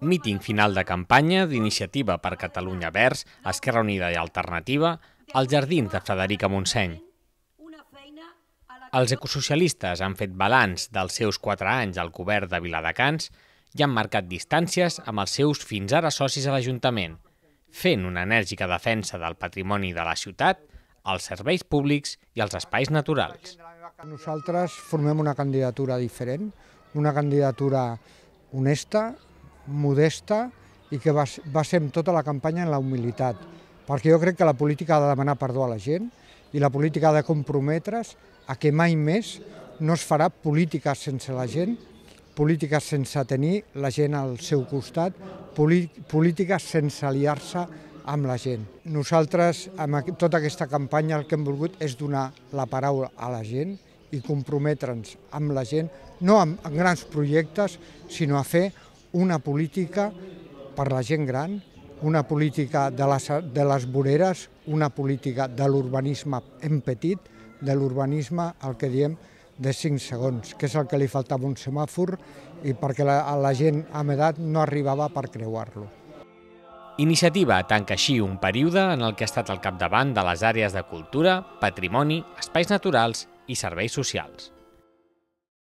míting final de campanya d'Iniciativa per Catalunya Verds, Esquerra Unida i Alternativa als jardins de Frederica Montseny. Els ecosocialistes han fet balanç dels seus quatre anys al cobert de Viladecans i han marcat distàncies amb els seus fins ara socis a l'Ajuntament, fent una enèrgica defensa del patrimoni de la ciutat, els serveis públics i els espais naturals. Nosaltres formem una candidatura diferent, una candidatura honesta, modesta i que va ser amb tota la campanya en la humilitat, perquè jo crec que la política ha de demanar perdó a la gent i la política ha de comprometre's a que mai més no es farà política sense la gent, política sense tenir la gent al seu costat, política sense aliar-se amb la gent. Nosaltres, amb tota aquesta campanya, el que hem volgut és donar la paraula a la gent i comprometre'ns amb la gent, no amb, grans projectes, sinó a fer una política per la gent gran, una política de les, de les voreres, una política de l'urbanisme en petit, de l'urbanisme, el que diem, de 5 segons, que és el que li faltava un semàfor i perquè la, la gent amb edat no arribava per creuar-lo. Iniciativa tanca així un període en el que ha estat al capdavant de les àrees de cultura, patrimoni, espais naturals i serveis socials.